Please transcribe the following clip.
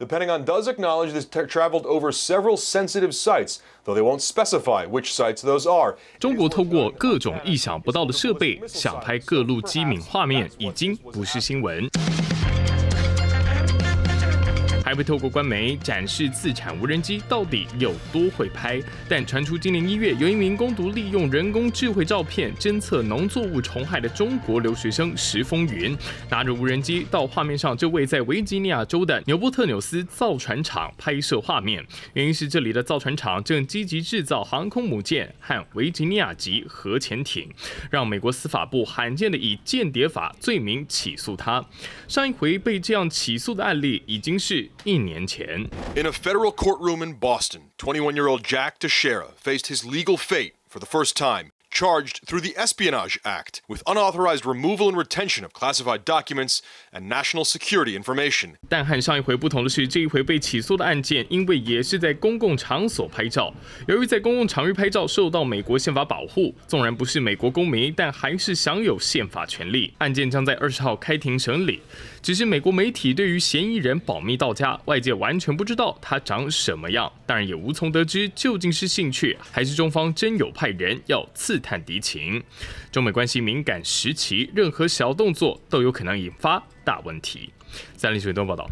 The Pentagon does acknowledge this t- traveled over several sensitive sites, though they won't specify which sites those are. 中国透过各种意想不到的设备，想拍各路机敏画面，已经不是新闻。还会透过官媒展示自产无人机到底有多会拍，但传出今年一月有一名攻读利用人工智慧照片侦测农作物虫害的中国留学生石风云，拿着无人机到画面上这位在维吉尼亚州的纽波特纽斯造船厂拍摄画面，原因是这里的造船厂正积极制造航空母舰和维吉尼亚级核潜艇，让美国司法部罕见的以间谍法罪名起诉他。上一回被这样起诉的案例已经是。一年前，In a federal courtroom in Boston, 21-year-old Jack Teixeira faced his legal fate for the first time charged through the Espionage Act with unauthorized removal and retention of classified documents and national security information。但和上一回不同的是，这一回被起诉的案件，因为也是在公共场所拍照，由于在公共场域拍照受到美国宪法保护，纵然不是美国公民，但还是享有宪法权利。案件将在二十号开庭审理。只是美国媒体对于嫌疑人保密到家，外界完全不知道他长什么样，当然也无从得知究竟是兴趣还是中方真有派人要刺。探敌情，中美关系敏感时期，任何小动作都有可能引发大问题。三立许伟东报道。